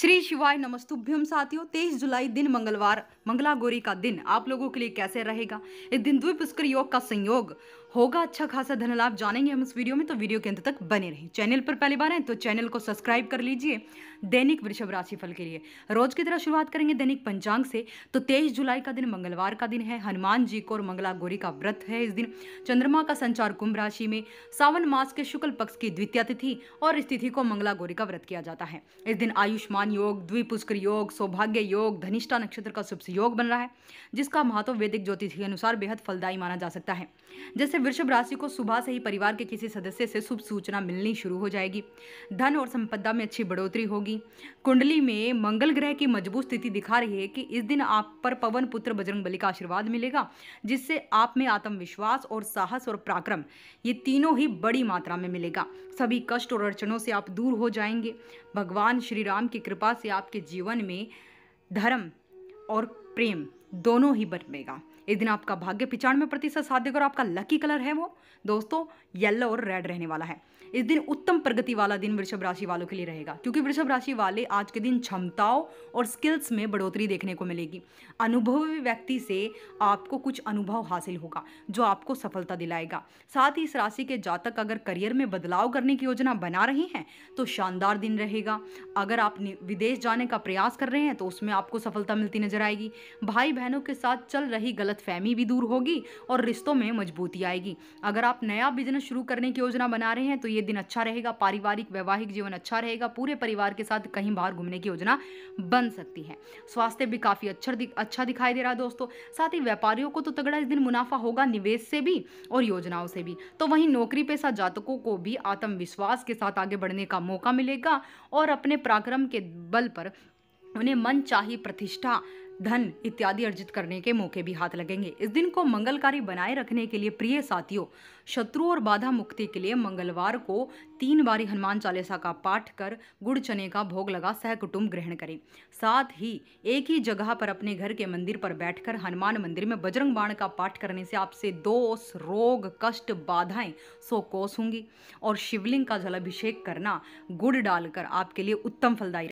श्री शिवाय नमस्तुभ्यम साथियों तेईस जुलाई दिन मंगलवार मंगला गौरी का दिन आप लोगों के लिए कैसे रहेगा इस दिन द्विपुष्कर योग का संयोग होगा अच्छा खासा धन लाभ जानेंगे हम इस वीडियो में तो वीडियो के अंत तक बने रहें चैनल पर पहली बार हैं तो चैनल को सब्सक्राइब कर लीजिए दैनिक वृषभ राशिफल के लिए रोज की तरह शुरुआत करेंगे दैनिक पंचांग से तो तेईस जुलाई का दिन मंगलवार का दिन है हनुमान जी को और मंगला गौरी का व्रत है इस दिन चंद्रमा का संचार कुंभ राशि में सावन मास के शुक्ल पक्ष की द्वितीय तिथि और इस तिथि को मंगला गौरी का व्रत किया जाता है इस दिन आयुष्मान योग द्विपुष्कर योग सौभाग्य योग धनिष्ठा नक्षत्र का शुभ योग बन रहा है जिसका महत्व वैदिक ज्योतिष के अनुसार बेहद फलदायी माना जा सकता है जैसे से वृषभ राशि को सुबह से ही परिवार के किसी सदस्य से शुभ सूचना मिलनी शुरू हो जाएगी धन और संपदा में अच्छी बढ़ोतरी होगी कुंडली में मंगल ग्रह की मजबूत स्थिति दिखा रही है कि इस दिन आप पर पवन पुत्र बजरंग बली का आशीर्वाद मिलेगा जिससे आप में आत्मविश्वास और साहस और पराक्रम ये तीनों ही बड़ी मात्रा में मिलेगा सभी कष्ट और अड़चनों से आप दूर हो जाएंगे भगवान श्री राम की कृपा से आपके जीवन में धर्म और प्रेम दोनों ही बनेगा इस दिन आपका भाग्य पिचानवे प्रतिशत साथ देगा और आपका लकी कलर है वो दोस्तों येलो और रेड रहने वाला है इस दिन उत्तम प्रगति वाला दिन वृषभ राशि वालों के लिए रहेगा क्योंकि वृषभ राशि वाले आज के दिन क्षमताओं और स्किल्स में बढ़ोतरी देखने को मिलेगी अनुभवी व्यक्ति से आपको कुछ अनुभव हासिल होगा जो आपको सफलता दिलाएगा साथ ही इस राशि के जातक अगर करियर में बदलाव करने की योजना बना रहे हैं तो शानदार दिन रहेगा अगर आप विदेश जाने का प्रयास कर रहे हैं तो उसमें आपको सफलता मिलती नजर आएगी भाई बहनों के साथ चल रही गलत गलत फहमी भी दूर होगी और रिश्तों में मजबूती आएगी अगर आप नया बिजनेस शुरू करने की योजना बना रहे हैं तो ये दिन अच्छा रहेगा पारिवारिक वैवाहिक जीवन अच्छा रहेगा पूरे परिवार के साथ कहीं बाहर घूमने की योजना बन सकती है स्वास्थ्य भी काफ़ी अच्छा दिख, अच्छा दिखाई दे रहा है दोस्तों साथ ही व्यापारियों को तो तगड़ा इस दिन मुनाफा होगा निवेश से भी और योजनाओं से भी तो वहीं नौकरी पेशा जातकों को भी आत्मविश्वास के साथ आगे बढ़ने का मौका मिलेगा और अपने पराक्रम के बल पर उन्हें मन चाहिए प्रतिष्ठा धन इत्यादि अर्जित करने के मौके भी हाथ लगेंगे इस दिन को मंगलकारी बनाए रखने के लिए प्रिय साथियों शत्रु और बाधा मुक्ति के लिए मंगलवार को तीन बारी हनुमान चालीसा का पाठ कर गुड़ चने का भोग लगा सहकुटुंब ग्रहण करें साथ ही एक ही जगह पर अपने घर के मंदिर पर बैठकर हनुमान मंदिर में बजरंग बाण का पाठ करने से आपसे दोष रोग कष्ट बाधाएं सो कोस होंगी और शिवलिंग का जलाभिषेक करना गुड़ डालकर आपके लिए उत्तम फलदायी